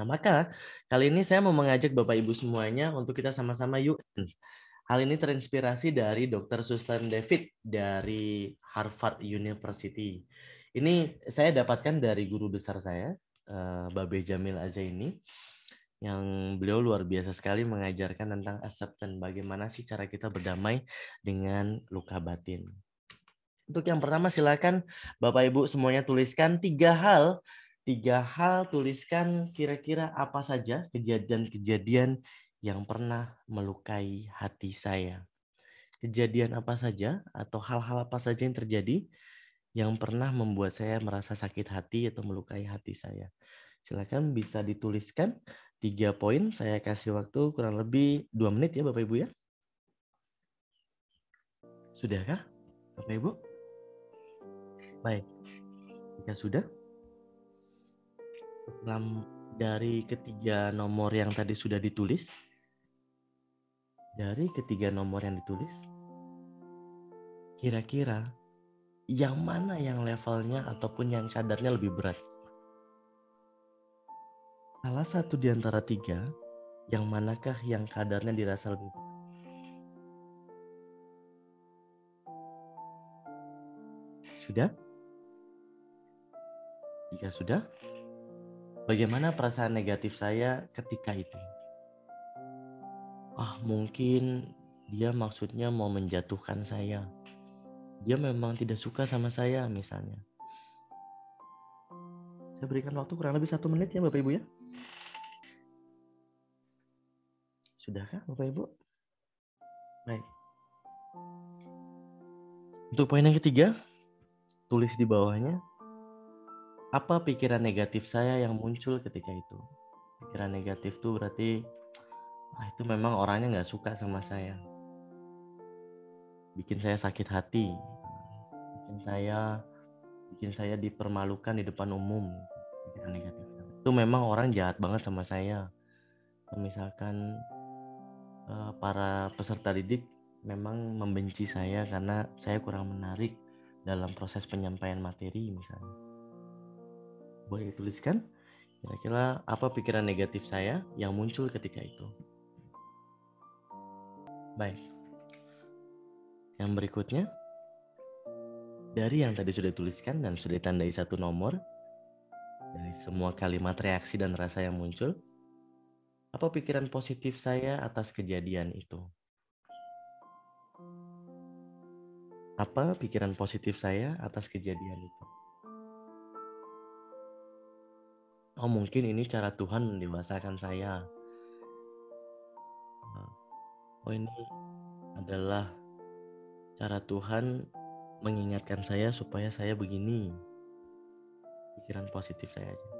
Nah, maka kali ini saya mau mengajak Bapak Ibu semuanya untuk kita sama-sama yuk. Hal ini terinspirasi dari Dr. Susan David dari Harvard University. Ini saya dapatkan dari guru besar saya, eh, Babe Jamil aja ini yang beliau luar biasa sekali mengajarkan tentang acceptance, bagaimana sih cara kita berdamai dengan luka batin. Untuk yang pertama silakan Bapak Ibu semuanya tuliskan tiga hal tiga hal tuliskan kira-kira apa saja kejadian-kejadian yang pernah melukai hati saya. Kejadian apa saja atau hal-hal apa saja yang terjadi yang pernah membuat saya merasa sakit hati atau melukai hati saya. Silakan bisa dituliskan tiga poin. Saya kasih waktu kurang lebih dua menit ya Bapak Ibu ya. Sudahkah Bapak Ibu? Baik. Jika sudah, enam dari ketiga nomor yang tadi sudah ditulis dari ketiga nomor yang ditulis kira-kira yang mana yang levelnya ataupun yang kadarnya lebih berat salah satu di antara tiga yang manakah yang kadarnya dirasa lebih berat sudah jika sudah Bagaimana perasaan negatif saya ketika itu? Ah, mungkin dia maksudnya mau menjatuhkan saya. Dia memang tidak suka sama saya misalnya. Saya berikan waktu kurang lebih satu menit ya Bapak Ibu ya. Sudahkah Bapak Ibu? Baik. Untuk poin yang ketiga, tulis di bawahnya apa pikiran negatif saya yang muncul ketika itu pikiran negatif tuh berarti ah, itu memang orangnya nggak suka sama saya bikin saya sakit hati bikin saya bikin saya dipermalukan di depan umum pikiran negatif itu memang orang jahat banget sama saya misalkan eh, para peserta didik memang membenci saya karena saya kurang menarik dalam proses penyampaian materi misalnya boleh dituliskan kira-kira apa pikiran negatif saya yang muncul ketika itu. Baik. Yang berikutnya dari yang tadi sudah dituliskan dan sudah ditandai satu nomor dari semua kalimat reaksi dan rasa yang muncul apa pikiran positif saya atas kejadian itu? Apa pikiran positif saya atas kejadian itu? oh mungkin ini cara Tuhan mendewasakan saya nah, oh ini adalah cara Tuhan mengingatkan saya supaya saya begini pikiran positif saya aja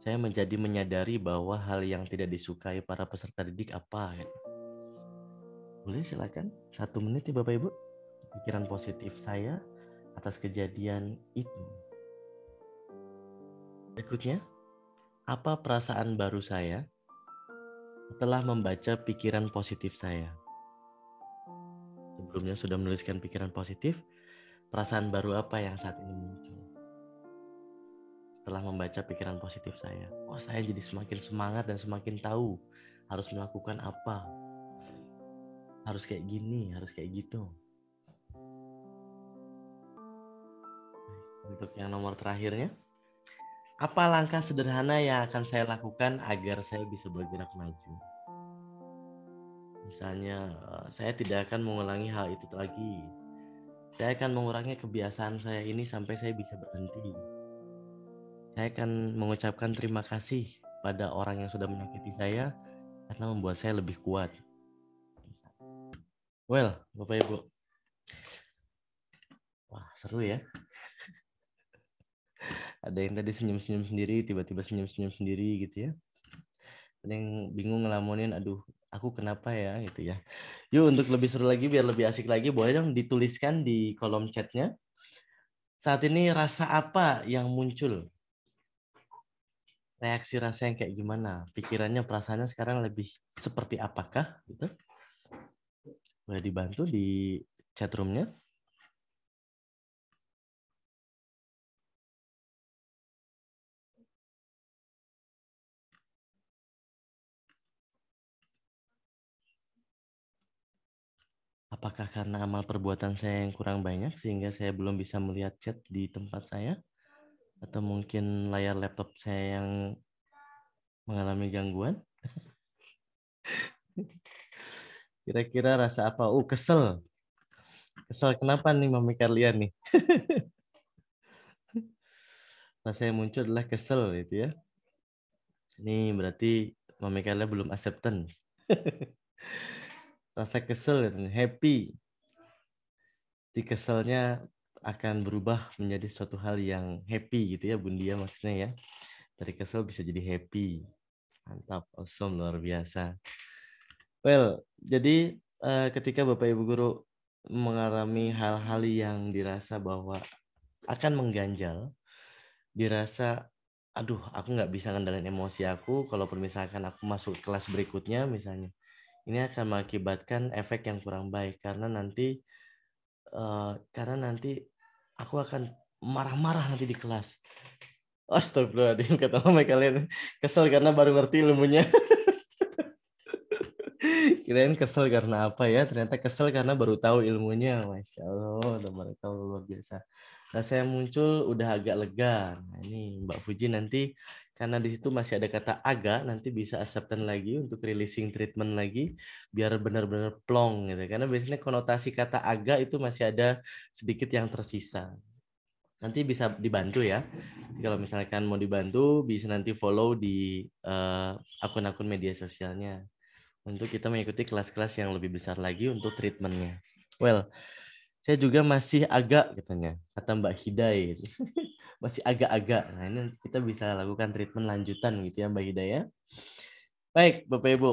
saya menjadi menyadari bahwa hal yang tidak disukai para peserta didik apa ya? boleh silakan satu menit ya bapak ibu pikiran positif saya atas kejadian itu. Berikutnya, apa perasaan baru saya setelah membaca pikiran positif saya? Sebelumnya sudah menuliskan pikiran positif, perasaan baru apa yang saat ini muncul? Setelah membaca pikiran positif saya, oh saya jadi semakin semangat dan semakin tahu harus melakukan apa. Harus kayak gini, harus kayak gitu Untuk yang nomor terakhirnya, apa langkah sederhana yang akan saya lakukan agar saya bisa bergerak maju? Misalnya, eh, saya tidak akan mengulangi hal itu lagi. Saya akan mengurangi kebiasaan saya ini sampai saya bisa berhenti. Saya akan mengucapkan terima kasih pada orang yang sudah menyakiti saya karena membuat saya lebih kuat. Well, Bapak Ibu. Wah, seru ya ada yang tadi senyum-senyum sendiri tiba-tiba senyum-senyum sendiri gitu ya ada yang bingung ngelamunin aduh aku kenapa ya gitu ya yuk untuk lebih seru lagi biar lebih asik lagi boleh dong dituliskan di kolom chatnya saat ini rasa apa yang muncul reaksi rasa yang kayak gimana pikirannya perasaannya sekarang lebih seperti apakah gitu boleh dibantu di chat roomnya Apakah karena amal perbuatan saya yang kurang banyak sehingga saya belum bisa melihat chat di tempat saya? Atau mungkin layar laptop saya yang mengalami gangguan? Kira-kira rasa apa? Oh, kesel. Kesel kenapa nih Mami Karlian nih? rasa yang muncul adalah kesel gitu ya. Ini berarti Mami belum acceptance. rasa kesel dan happy. Di keselnya akan berubah menjadi suatu hal yang happy gitu ya Bundia maksudnya ya. Dari kesel bisa jadi happy. Mantap, awesome, luar biasa. Well, jadi uh, ketika Bapak Ibu guru mengalami hal-hal yang dirasa bahwa akan mengganjal, dirasa aduh aku nggak bisa ngendalin emosi aku kalau misalkan aku masuk kelas berikutnya misalnya ini akan mengakibatkan efek yang kurang baik karena nanti uh, karena nanti aku akan marah-marah nanti di kelas. Astagfirullahaladzim kata mama kalian kesel karena baru ngerti ilmunya. Kirain kesel karena apa ya? Ternyata kesel karena baru tahu ilmunya. Masya Allah, mereka luar biasa. Nah, saya muncul udah agak lega. Nah, ini Mbak Fuji nanti karena di situ masih ada kata aga nanti bisa acceptance lagi untuk releasing treatment lagi biar benar-benar plong gitu karena biasanya konotasi kata aga itu masih ada sedikit yang tersisa nanti bisa dibantu ya kalau misalkan mau dibantu bisa nanti follow di akun eh, akun-akun media sosialnya untuk kita mengikuti kelas-kelas yang lebih besar lagi untuk treatmentnya well saya juga masih agak katanya kata Mbak Hidayat masih agak-agak. Nah, ini kita bisa lakukan treatment lanjutan gitu ya Mbak Hidayah. Baik, Bapak Ibu.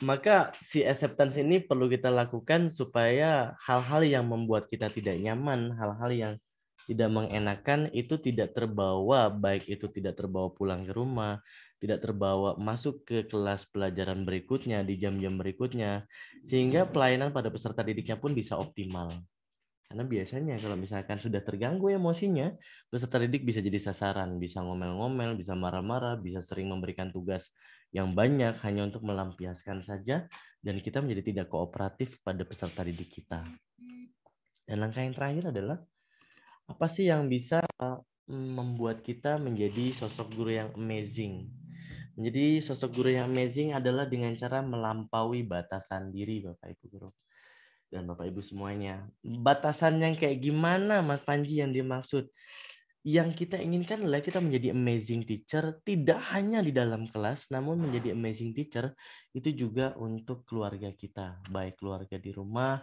Maka si acceptance ini perlu kita lakukan supaya hal-hal yang membuat kita tidak nyaman, hal-hal yang tidak mengenakan itu tidak terbawa, baik itu tidak terbawa pulang ke rumah, tidak terbawa masuk ke kelas pelajaran berikutnya di jam-jam berikutnya, sehingga pelayanan pada peserta didiknya pun bisa optimal. Karena biasanya kalau misalkan sudah terganggu emosinya, peserta didik bisa jadi sasaran, bisa ngomel-ngomel, bisa marah-marah, bisa sering memberikan tugas yang banyak hanya untuk melampiaskan saja dan kita menjadi tidak kooperatif pada peserta didik kita. Dan langkah yang terakhir adalah apa sih yang bisa mm, membuat kita menjadi sosok guru yang amazing? Menjadi sosok guru yang amazing adalah dengan cara melampaui batasan diri, Bapak Ibu Guru dan Bapak Ibu semuanya. Batasan yang kayak gimana Mas Panji yang dimaksud? Yang kita inginkan adalah kita menjadi amazing teacher tidak hanya di dalam kelas namun menjadi amazing teacher itu juga untuk keluarga kita, baik keluarga di rumah,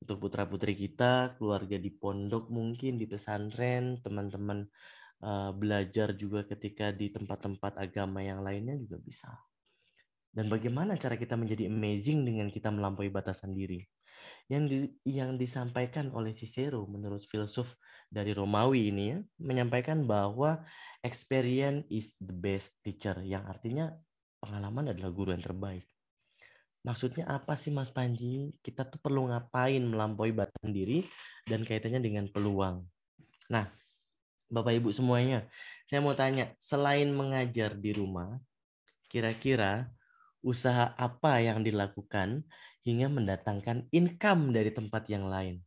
untuk putra-putri kita, keluarga di pondok mungkin di pesantren, teman-teman uh, belajar juga ketika di tempat-tempat agama yang lainnya juga bisa. Dan bagaimana cara kita menjadi amazing dengan kita melampaui batasan diri? yang di, yang disampaikan oleh Cicero menurut filsuf dari Romawi ini ya, menyampaikan bahwa experience is the best teacher yang artinya pengalaman adalah guru yang terbaik. Maksudnya apa sih Mas Panji? Kita tuh perlu ngapain melampaui batasan diri dan kaitannya dengan peluang. Nah, Bapak Ibu semuanya, saya mau tanya, selain mengajar di rumah, kira-kira usaha apa yang dilakukan hingga mendatangkan income dari tempat yang lain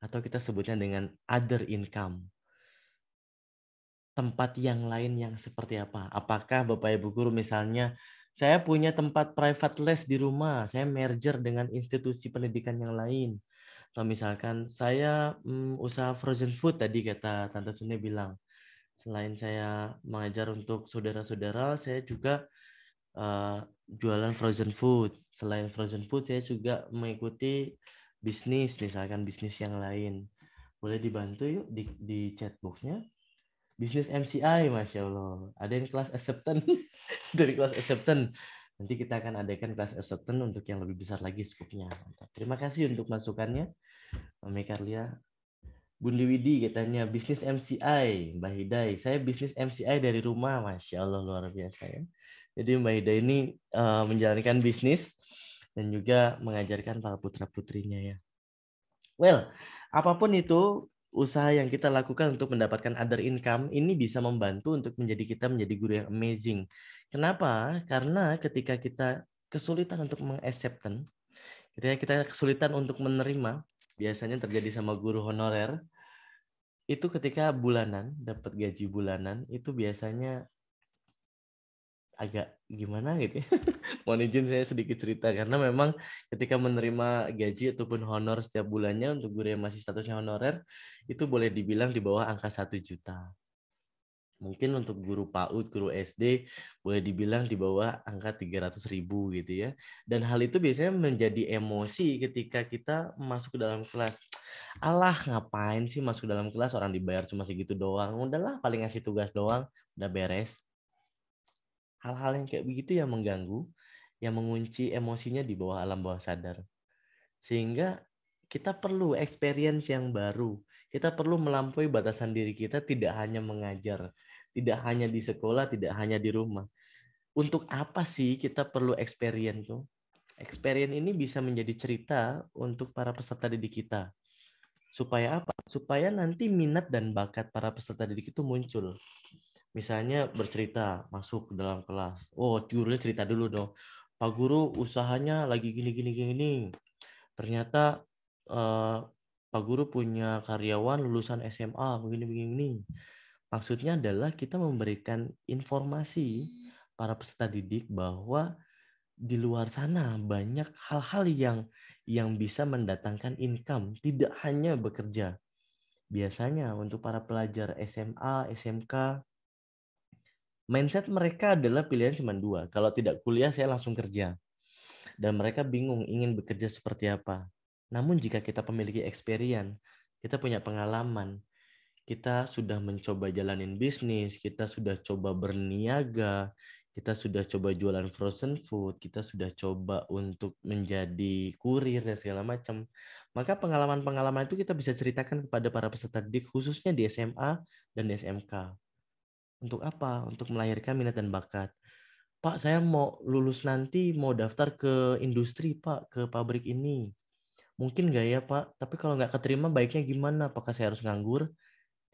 atau kita sebutnya dengan other income. Tempat yang lain yang seperti apa? Apakah Bapak Ibu guru misalnya saya punya tempat private les di rumah, saya merger dengan institusi pendidikan yang lain. Atau misalkan saya um, usaha frozen food tadi kata Tante Sune bilang. Selain saya mengajar untuk saudara-saudara, saya juga uh, jualan frozen food. Selain frozen food, saya juga mengikuti bisnis, misalkan bisnis yang lain. Boleh dibantu yuk di, di chatboxnya. Bisnis MCI, Masya Allah. Ada yang kelas acceptance. Dari kelas acceptance. Nanti kita akan adakan kelas acceptance untuk yang lebih besar lagi skupnya. Terima kasih untuk masukannya. Mami Karlia, Bunda Widi katanya bisnis MCI Mbak Hidai. Saya bisnis MCI dari rumah, masya Allah luar biasa ya. Jadi Mbak Hidai ini uh, menjalankan bisnis dan juga mengajarkan para putra putrinya ya. Well, apapun itu usaha yang kita lakukan untuk mendapatkan other income ini bisa membantu untuk menjadi kita menjadi guru yang amazing. Kenapa? Karena ketika kita kesulitan untuk mengacceptance, ketika kita kesulitan untuk menerima, biasanya terjadi sama guru honorer, itu ketika bulanan dapat gaji bulanan itu biasanya agak gimana gitu ya. Mohon izin saya sedikit cerita karena memang ketika menerima gaji ataupun honor setiap bulannya untuk guru yang masih statusnya honorer itu boleh dibilang di bawah angka satu juta mungkin untuk guru PAUD, guru SD boleh dibilang di bawah angka 300 ribu gitu ya. Dan hal itu biasanya menjadi emosi ketika kita masuk ke dalam kelas. Allah ngapain sih masuk ke dalam kelas orang dibayar cuma segitu doang. Udahlah paling ngasih tugas doang, udah beres. Hal-hal yang kayak begitu yang mengganggu, yang mengunci emosinya di bawah alam bawah sadar. Sehingga kita perlu experience yang baru. Kita perlu melampaui batasan diri kita tidak hanya mengajar, tidak hanya di sekolah, tidak hanya di rumah. Untuk apa sih kita perlu experience tuh? Experience ini bisa menjadi cerita untuk para peserta didik kita. Supaya apa? Supaya nanti minat dan bakat para peserta didik itu muncul misalnya bercerita masuk ke dalam kelas. Oh, gurunya cerita dulu dong. Pak guru usahanya lagi gini gini gini. Ternyata uh, Pak Guru punya karyawan lulusan SMA begini-begini. Maksudnya adalah kita memberikan informasi para peserta didik bahwa di luar sana banyak hal-hal yang yang bisa mendatangkan income, tidak hanya bekerja. Biasanya untuk para pelajar SMA, SMK, mindset mereka adalah pilihan cuma dua. Kalau tidak kuliah, saya langsung kerja. Dan mereka bingung ingin bekerja seperti apa. Namun jika kita memiliki experience, kita punya pengalaman, kita sudah mencoba jalanin bisnis, kita sudah coba berniaga, kita sudah coba jualan frozen food, kita sudah coba untuk menjadi kurir dan segala macam. Maka pengalaman-pengalaman itu kita bisa ceritakan kepada para peserta didik khususnya di SMA dan SMK. Untuk apa? Untuk melahirkan minat dan bakat. Pak, saya mau lulus nanti mau daftar ke industri, Pak, ke pabrik ini mungkin nggak ya Pak? Tapi kalau nggak keterima baiknya gimana? Apakah saya harus nganggur?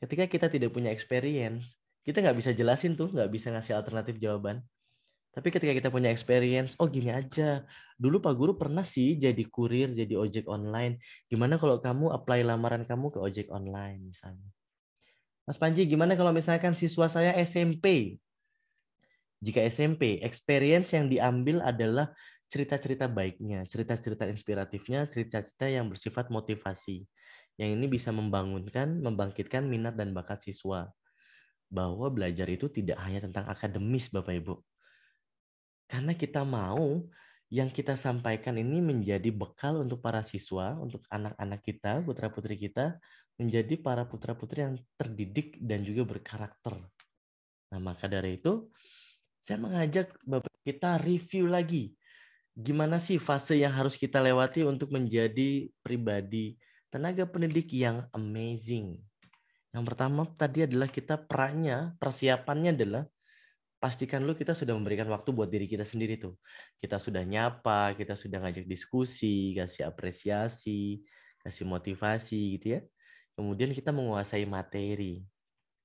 Ketika kita tidak punya experience, kita nggak bisa jelasin tuh, nggak bisa ngasih alternatif jawaban. Tapi ketika kita punya experience, oh gini aja. Dulu Pak Guru pernah sih jadi kurir, jadi ojek online. Gimana kalau kamu apply lamaran kamu ke ojek online misalnya? Mas Panji, gimana kalau misalkan siswa saya SMP? Jika SMP, experience yang diambil adalah cerita-cerita baiknya, cerita-cerita inspiratifnya, cerita-cerita yang bersifat motivasi. Yang ini bisa membangunkan, membangkitkan minat dan bakat siswa. Bahwa belajar itu tidak hanya tentang akademis, Bapak Ibu. Karena kita mau yang kita sampaikan ini menjadi bekal untuk para siswa, untuk anak-anak kita, putra-putri kita, menjadi para putra-putri yang terdidik dan juga berkarakter. Nah, maka dari itu, saya mengajak Bapak kita review lagi gimana sih fase yang harus kita lewati untuk menjadi pribadi tenaga pendidik yang amazing. Yang pertama tadi adalah kita perannya, persiapannya adalah pastikan lu kita sudah memberikan waktu buat diri kita sendiri tuh. Kita sudah nyapa, kita sudah ngajak diskusi, kasih apresiasi, kasih motivasi gitu ya. Kemudian kita menguasai materi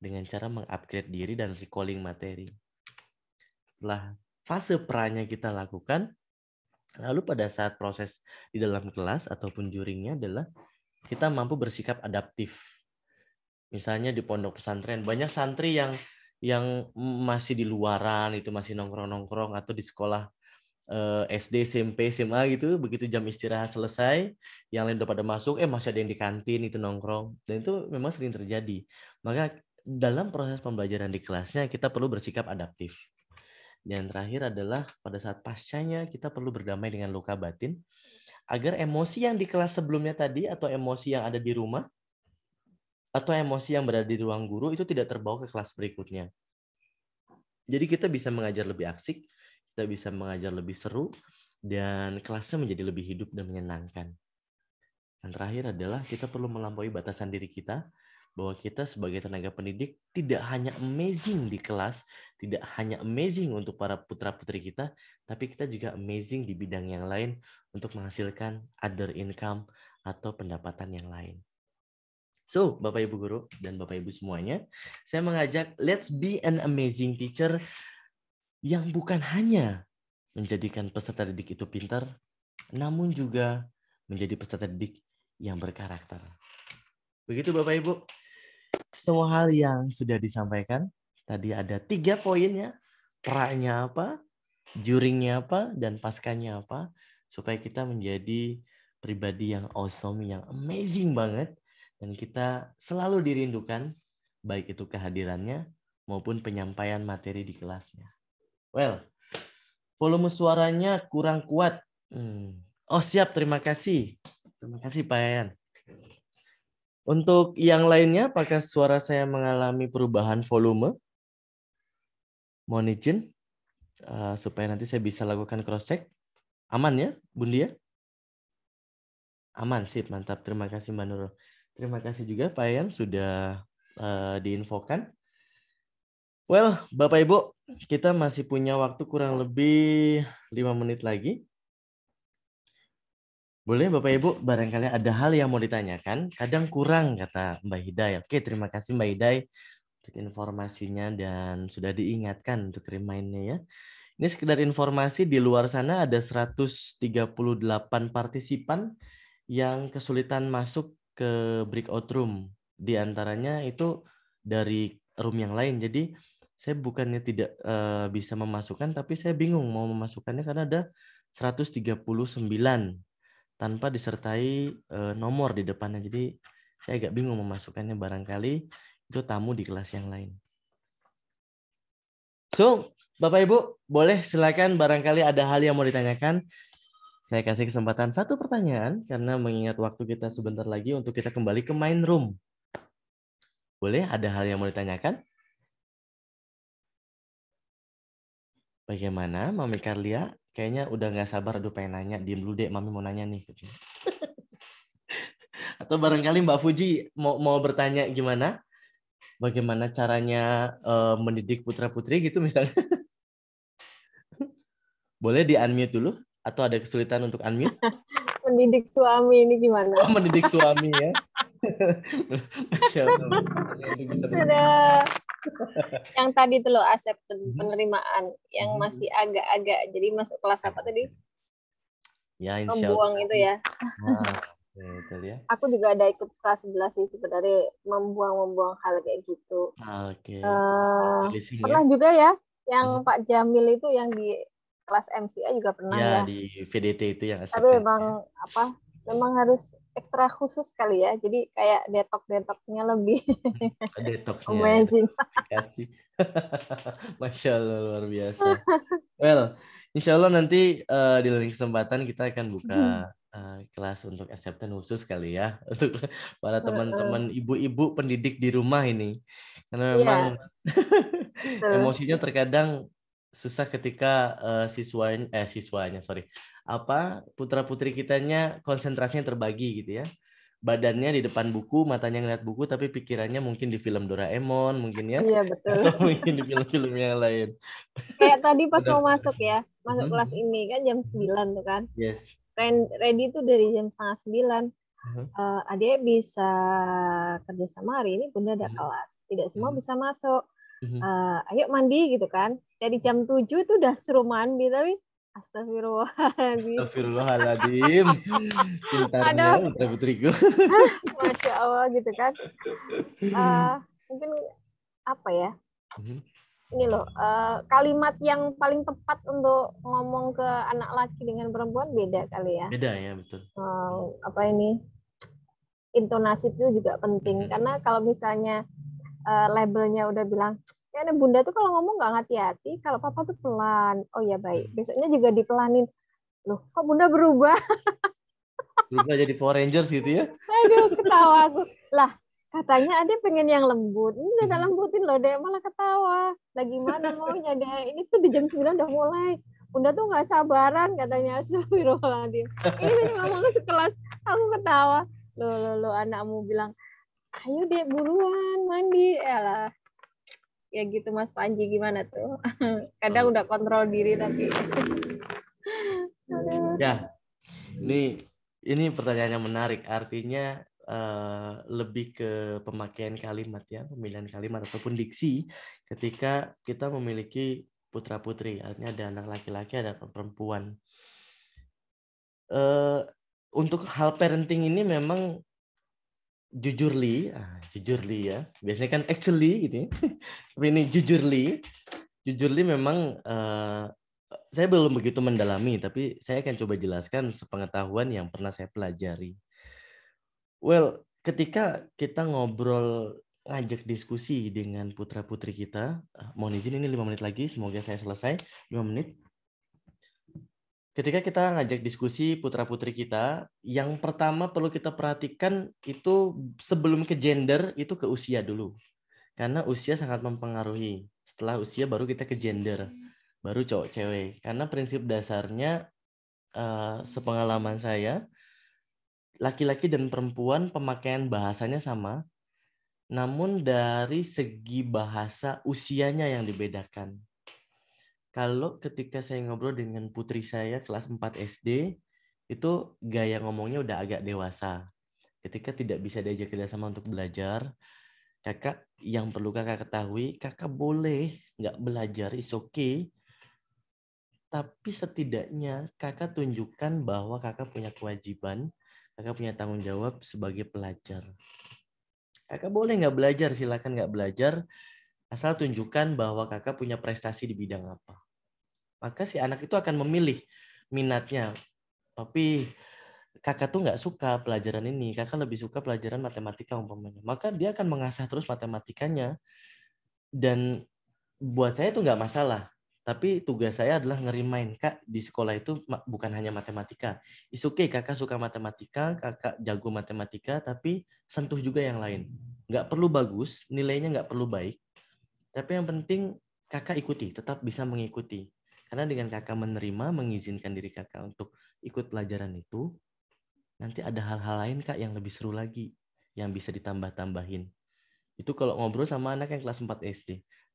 dengan cara mengupgrade diri dan recalling materi. Setelah fase perannya kita lakukan, Lalu pada saat proses di dalam kelas ataupun juringnya adalah kita mampu bersikap adaptif. Misalnya di pondok pesantren banyak santri yang yang masih di luaran itu masih nongkrong-nongkrong atau di sekolah eh, SD, SMP, SMA gitu, begitu jam istirahat selesai, yang lain udah pada masuk, eh masih ada yang di kantin itu nongkrong. Dan itu memang sering terjadi. Maka dalam proses pembelajaran di kelasnya kita perlu bersikap adaptif. Dan terakhir adalah pada saat pascanya kita perlu berdamai dengan luka batin agar emosi yang di kelas sebelumnya tadi atau emosi yang ada di rumah atau emosi yang berada di ruang guru itu tidak terbawa ke kelas berikutnya. Jadi kita bisa mengajar lebih asik, kita bisa mengajar lebih seru dan kelasnya menjadi lebih hidup dan menyenangkan. Dan terakhir adalah kita perlu melampaui batasan diri kita bahwa kita sebagai tenaga pendidik tidak hanya amazing di kelas, tidak hanya amazing untuk para putra-putri kita, tapi kita juga amazing di bidang yang lain untuk menghasilkan other income atau pendapatan yang lain. So, Bapak Ibu guru dan Bapak Ibu semuanya, saya mengajak let's be an amazing teacher yang bukan hanya menjadikan peserta didik itu pintar, namun juga menjadi peserta didik yang berkarakter. Begitu Bapak Ibu, semua hal yang sudah disampaikan. Tadi ada tiga poinnya. perannya apa, juringnya apa, dan paskanya apa. Supaya kita menjadi pribadi yang awesome, yang amazing banget. Dan kita selalu dirindukan, baik itu kehadirannya maupun penyampaian materi di kelasnya. Well, volume suaranya kurang kuat. Hmm. Oh siap, terima kasih. Terima kasih Pak untuk yang lainnya, apakah suara saya mengalami perubahan volume? Mohon izin uh, supaya nanti saya bisa lakukan cross check. Aman ya, ya? Aman, sih, mantap. Terima kasih Mbak Nurul. Terima kasih juga Pak Ian sudah uh, diinfokan. Well, Bapak Ibu, kita masih punya waktu kurang lebih lima menit lagi. Boleh Bapak Ibu, barangkali ada hal yang mau ditanyakan, kadang kurang kata Mbak Hidai. Oke, terima kasih Mbak Hidai untuk informasinya dan sudah diingatkan untuk remindnya ya. Ini sekedar informasi di luar sana ada 138 partisipan yang kesulitan masuk ke breakout room. Di antaranya itu dari room yang lain. Jadi saya bukannya tidak eh, bisa memasukkan tapi saya bingung mau memasukkannya karena ada 139 tanpa disertai e, nomor di depannya. Jadi saya agak bingung memasukkannya barangkali itu tamu di kelas yang lain. So, Bapak Ibu, boleh silakan barangkali ada hal yang mau ditanyakan. Saya kasih kesempatan satu pertanyaan karena mengingat waktu kita sebentar lagi untuk kita kembali ke main room. Boleh ada hal yang mau ditanyakan? Bagaimana Mami Karlia kayaknya udah nggak sabar aduh pengen nanya diem dulu deh mami mau nanya nih gitu. atau barangkali Mbak Fuji mau mau bertanya gimana bagaimana caranya uh, mendidik putra putri gitu misalnya boleh di unmute dulu atau ada kesulitan untuk unmute mendidik suami ini gimana oh, mendidik suami ya Masya Allah. yang tadi itu lo acceptance mm-hmm. penerimaan yang mm-hmm. masih agak-agak jadi masuk kelas apa tadi ya membuang itu ya, nah, ya, ya. aku juga ada ikut kelas 11 sih sebenarnya membuang-membuang hal kayak gitu oke okay. Eh, ya. uh, pernah ya? juga ya yang hmm. Pak Jamil itu yang di kelas MCA juga pernah ya, ya. di VDT itu yang acceptance. tapi memang apa memang harus ekstra khusus kali ya. Jadi kayak detok detoknya lebih Detoknya. Amazing. Kasih. Masya Allah luar biasa. Well, insya Allah nanti uh, di lain kesempatan kita akan buka uh, kelas untuk acceptance khusus kali ya untuk para teman-teman ibu-ibu pendidik di rumah ini. Karena iya. memang yeah. emosinya terkadang susah ketika uh, siswain eh siswanya sorry apa putra putri kitanya konsentrasinya terbagi gitu ya badannya di depan buku matanya ngeliat buku tapi pikirannya mungkin di film Doraemon mungkin ya iya betul atau mungkin di film-film yang lain kayak tadi pas mau masuk ya masuk hmm. kelas ini kan jam 9 tuh kan yes ready tuh dari jam setengah sembilan Uh, -huh. uh eh, adek bisa kerja sama hari ini bunda ada uh kelas. Tidak semua uh bisa masuk. Uh, ayo mandi gitu kan. Dari jam 7 itu udah suruh mandi tapi Astagfirullahaladzim. Astagfirullahaladzim. Pintarnya Putri Putriku. Masya Allah gitu kan. Uh, mungkin apa ya? Mhm. Ini loh, uh, kalimat yang paling tepat untuk ngomong ke anak laki dengan perempuan beda kali ya. Beda ya, betul. Uh, apa ini? Intonasi itu juga penting. Mhm. Karena kalau misalnya uh, labelnya udah bilang, karena bunda tuh kalau ngomong nggak hati-hati kalau papa tuh pelan oh ya baik hmm. besoknya juga dipelanin loh kok bunda berubah berubah jadi Power Rangers gitu ya aduh ketawa aku lah katanya ada pengen yang lembut ini udah hmm. lembutin loh deh malah ketawa lagi mana maunya deh ini tuh di jam 9 udah mulai bunda tuh nggak sabaran katanya Astagfirullahaladzim ini tadi ngomong sekelas aku ketawa lo lo lo anakmu bilang ayo deh buruan mandi ya ya gitu Mas Panji gimana tuh kadang udah kontrol diri tapi ya ini ini pertanyaan yang menarik artinya uh, lebih ke pemakaian kalimat ya pemilihan kalimat ataupun diksi ketika kita memiliki putra putri artinya ada anak laki-laki ada perempuan uh, untuk hal parenting ini memang jujurly, ah, jujurly ya. Biasanya kan actually gitu. Ya. Tapi ini jujurly, jujurly memang uh, saya belum begitu mendalami, tapi saya akan coba jelaskan sepengetahuan yang pernah saya pelajari. Well, ketika kita ngobrol ngajak diskusi dengan putra putri kita, ah, mohon izin ini lima menit lagi, semoga saya selesai lima menit ketika kita ngajak diskusi putra-putri kita, yang pertama perlu kita perhatikan itu sebelum ke gender itu ke usia dulu. Karena usia sangat mempengaruhi. Setelah usia baru kita ke gender, hmm. baru cowok cewek. Karena prinsip dasarnya uh, sepengalaman saya laki-laki dan perempuan pemakaian bahasanya sama, namun dari segi bahasa usianya yang dibedakan kalau ketika saya ngobrol dengan putri saya kelas 4 SD, itu gaya ngomongnya udah agak dewasa. Ketika tidak bisa diajak kerjasama untuk belajar, kakak yang perlu kakak ketahui, kakak boleh nggak belajar, is okay. Tapi setidaknya kakak tunjukkan bahwa kakak punya kewajiban, kakak punya tanggung jawab sebagai pelajar. Kakak boleh nggak belajar, silakan nggak belajar, asal tunjukkan bahwa kakak punya prestasi di bidang apa maka si anak itu akan memilih minatnya. Tapi kakak tuh nggak suka pelajaran ini, kakak lebih suka pelajaran matematika umpamanya. Maka dia akan mengasah terus matematikanya dan buat saya itu nggak masalah. Tapi tugas saya adalah ngerimain kak di sekolah itu bukan hanya matematika. Is okay kakak suka matematika, kakak jago matematika, tapi sentuh juga yang lain. Nggak perlu bagus, nilainya nggak perlu baik. Tapi yang penting kakak ikuti, tetap bisa mengikuti. Karena dengan kakak menerima, mengizinkan diri kakak untuk ikut pelajaran itu, nanti ada hal-hal lain kak yang lebih seru lagi, yang bisa ditambah-tambahin. Itu kalau ngobrol sama anak yang kelas 4 SD.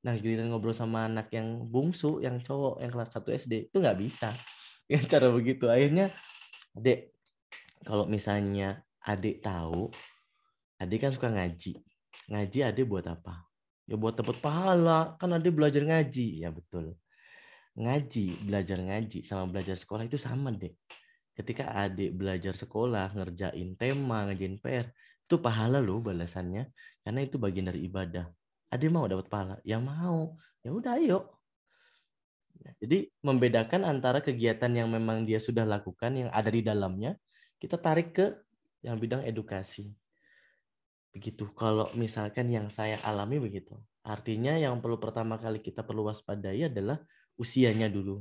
Nah, giliran ngobrol sama anak yang bungsu, yang cowok, yang kelas 1 SD, itu nggak bisa. Yang cara begitu. Akhirnya, dek, kalau misalnya adik tahu, adik kan suka ngaji. Ngaji adik buat apa? Ya buat dapat pahala, kan adik belajar ngaji. Ya betul ngaji, belajar ngaji sama belajar sekolah itu sama deh. Ketika adik belajar sekolah, ngerjain tema, ngerjain PR, itu pahala loh balasannya. Karena itu bagian dari ibadah. Adik mau dapat pahala? Ya mau. Ya udah ayo. Nah, jadi membedakan antara kegiatan yang memang dia sudah lakukan, yang ada di dalamnya, kita tarik ke yang bidang edukasi. Begitu kalau misalkan yang saya alami begitu. Artinya yang perlu pertama kali kita perlu waspadai adalah usianya dulu.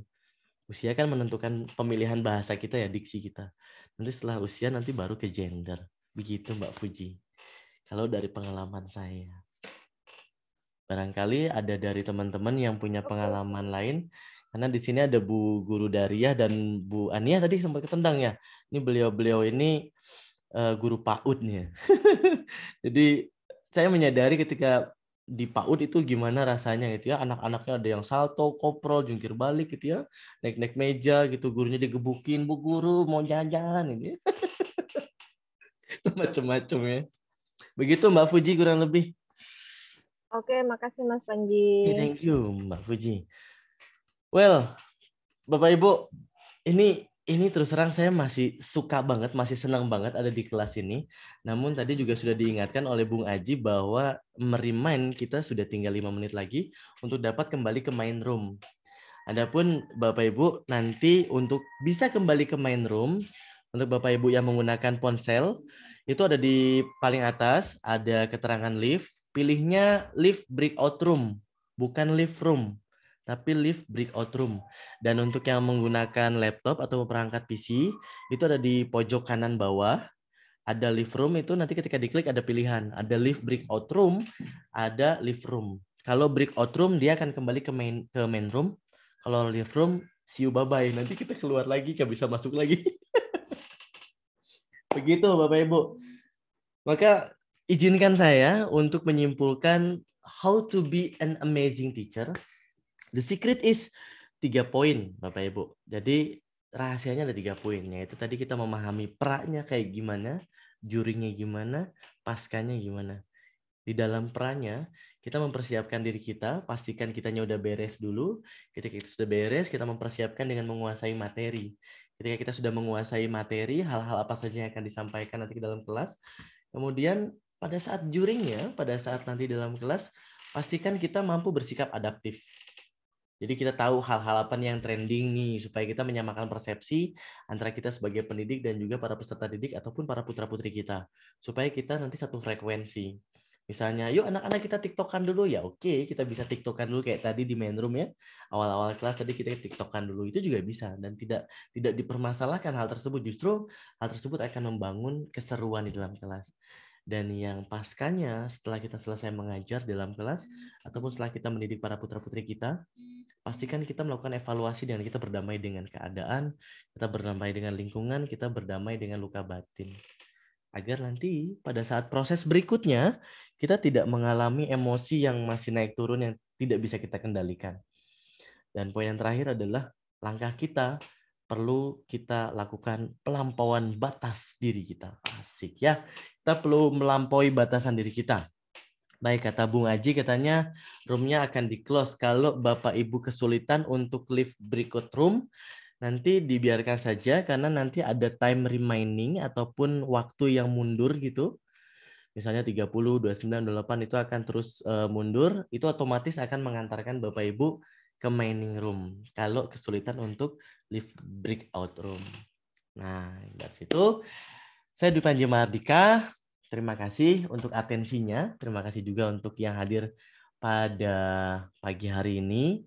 Usia kan menentukan pemilihan bahasa kita ya, diksi kita. Nanti setelah usia nanti baru ke gender. Begitu Mbak Fuji. Kalau dari pengalaman saya. Barangkali ada dari teman-teman yang punya pengalaman lain. Karena di sini ada Bu Guru Daria dan Bu Ania tadi sempat ketendang ya. Ini beliau-beliau ini eh, guru PAUD nih. Ya. Jadi saya menyadari ketika di PAUD itu gimana rasanya gitu ya anak-anaknya ada yang salto koprol jungkir balik gitu ya naik-naik meja gitu gurunya digebukin bu guru mau jajan gitu ya. itu macam-macam ya begitu Mbak Fuji kurang lebih oke makasih Mas Panji thank you Mbak Fuji well Bapak Ibu ini ini terus terang saya masih suka banget, masih senang banget ada di kelas ini. Namun tadi juga sudah diingatkan oleh Bung Aji bahwa merimain kita sudah tinggal lima menit lagi untuk dapat kembali ke main room. Adapun Bapak Ibu nanti untuk bisa kembali ke main room untuk Bapak Ibu yang menggunakan ponsel itu ada di paling atas ada keterangan lift, pilihnya lift breakout room bukan lift room tapi lift breakout room. Dan untuk yang menggunakan laptop atau perangkat PC, itu ada di pojok kanan bawah. Ada lift room itu nanti ketika diklik ada pilihan. Ada lift breakout room, ada lift room. Kalau breakout room dia akan kembali ke main ke main room. Kalau lift room, see you bye bye. Nanti kita keluar lagi, gak bisa masuk lagi. Begitu Bapak Ibu. Maka izinkan saya untuk menyimpulkan how to be an amazing teacher The secret is tiga poin, Bapak Ibu. Jadi rahasianya ada tiga poin. Yaitu tadi kita memahami peraknya kayak gimana, juringnya gimana, paskanya gimana. Di dalam perannya kita mempersiapkan diri kita, pastikan kitanya udah beres dulu. Ketika kita sudah beres, kita mempersiapkan dengan menguasai materi. Ketika kita sudah menguasai materi, hal-hal apa saja yang akan disampaikan nanti ke dalam kelas. Kemudian pada saat juringnya, pada saat nanti dalam kelas, pastikan kita mampu bersikap adaptif. Jadi kita tahu hal-hal apa yang trending nih supaya kita menyamakan persepsi antara kita sebagai pendidik dan juga para peserta didik ataupun para putra-putri kita supaya kita nanti satu frekuensi. Misalnya, yuk anak-anak kita tiktokan dulu ya. Oke, kita bisa tiktokan dulu kayak tadi di main room ya. Awal-awal kelas tadi kita tiktokan dulu itu juga bisa dan tidak tidak dipermasalahkan hal tersebut. Justru hal tersebut akan membangun keseruan di dalam kelas dan yang paskanya setelah kita selesai mengajar dalam kelas ataupun setelah kita mendidik para putra putri kita pastikan kita melakukan evaluasi dengan kita berdamai dengan keadaan, kita berdamai dengan lingkungan, kita berdamai dengan luka batin. Agar nanti pada saat proses berikutnya, kita tidak mengalami emosi yang masih naik turun yang tidak bisa kita kendalikan. Dan poin yang terakhir adalah langkah kita perlu kita lakukan pelampauan batas diri kita. Asik ya. Kita perlu melampaui batasan diri kita. Baik, kata Bung Aji katanya roomnya akan di-close. Kalau Bapak Ibu kesulitan untuk lift berikut room, nanti dibiarkan saja karena nanti ada time remaining ataupun waktu yang mundur gitu. Misalnya 30, 29, 28 itu akan terus eh, mundur, itu otomatis akan mengantarkan Bapak Ibu ke mining room kalau kesulitan untuk lift breakout room. Nah, dari situ saya Dwi Panji Terima kasih untuk atensinya. Terima kasih juga untuk yang hadir pada pagi hari ini.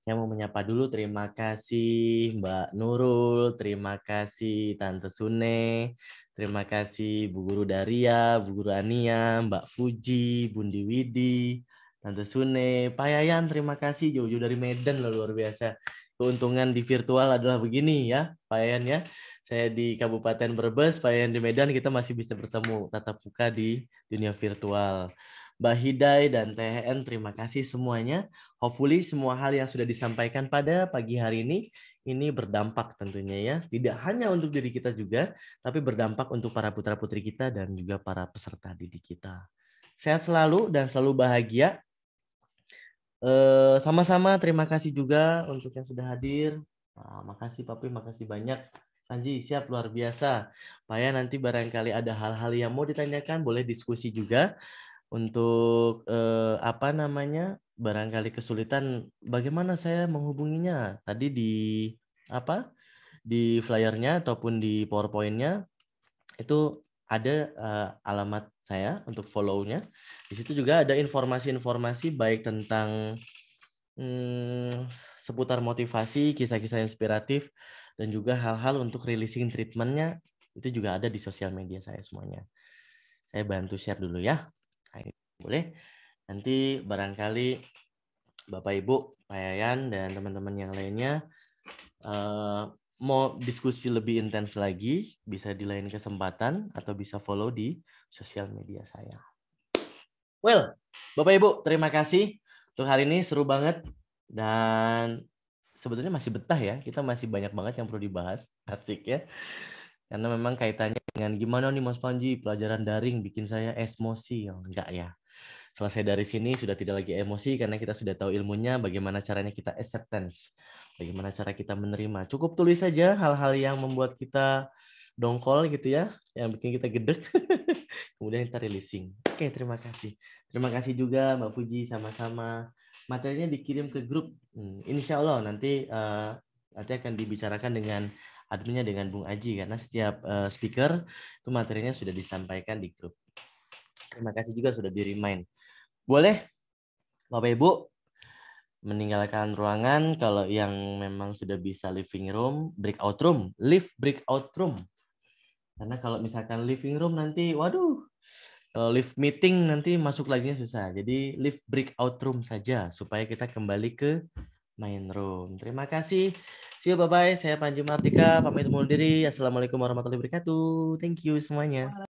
Saya mau menyapa dulu. Terima kasih Mbak Nurul, terima kasih Tante Sune, terima kasih Bu Guru Daria, Bu Guru Ania, Mbak Fuji, Bundi Widi, Tante Sune, Pak Yayan, terima kasih jauh-jauh dari Medan loh luar biasa. Keuntungan di virtual adalah begini ya, Pak Yayan ya saya di Kabupaten Brebes, Pak Yan di Medan, kita masih bisa bertemu tatap muka di dunia virtual. Mbak Hidai dan THN, terima kasih semuanya. Hopefully semua hal yang sudah disampaikan pada pagi hari ini, ini berdampak tentunya ya. Tidak hanya untuk diri kita juga, tapi berdampak untuk para putra-putri kita dan juga para peserta didik kita. Sehat selalu dan selalu bahagia. Eh, sama-sama terima kasih juga untuk yang sudah hadir. makasih Papi, makasih banyak. Panji, siap luar biasa. Pak ya nanti barangkali ada hal-hal yang mau ditanyakan, boleh diskusi juga untuk eh, apa namanya barangkali kesulitan bagaimana saya menghubunginya tadi di apa di flyernya ataupun di powerpointnya itu ada eh, alamat saya untuk follow-nya di situ juga ada informasi-informasi baik tentang hmm, seputar motivasi kisah-kisah inspiratif dan juga hal-hal untuk releasing treatmentnya itu juga ada di sosial media saya semuanya. Saya bantu share dulu ya, boleh. Nanti barangkali Bapak Ibu, Pak Yayan dan teman-teman yang lainnya eh, mau diskusi lebih intens lagi, bisa di lain kesempatan atau bisa follow di sosial media saya. Well, Bapak Ibu, terima kasih untuk hari ini seru banget dan sebetulnya masih betah ya. Kita masih banyak banget yang perlu dibahas. Asik ya. Karena memang kaitannya dengan gimana nih Mas Panji, pelajaran daring bikin saya emosi. Oh, enggak ya. Selesai dari sini sudah tidak lagi emosi karena kita sudah tahu ilmunya bagaimana caranya kita acceptance. Bagaimana cara kita menerima. Cukup tulis saja hal-hal yang membuat kita dongkol gitu ya, yang bikin kita gedek. Kemudian kita releasing. Oke, terima kasih. Terima kasih juga Mbak Fuji sama-sama materinya dikirim ke grup. Hmm, insya Allah nanti uh, nanti akan dibicarakan dengan adminnya dengan Bung Aji karena setiap uh, speaker itu materinya sudah disampaikan di grup. Terima kasih juga sudah di remind. Boleh Bapak Ibu meninggalkan ruangan kalau yang memang sudah bisa living room, breakout room, live breakout room. Karena kalau misalkan living room nanti waduh kalau eh, live meeting nanti masuk lagi susah. Jadi live breakout room saja supaya kita kembali ke main room. Terima kasih. See you bye bye. Saya Panji Matika, pamit undur diri. Assalamualaikum warahmatullahi wabarakatuh. Thank you semuanya.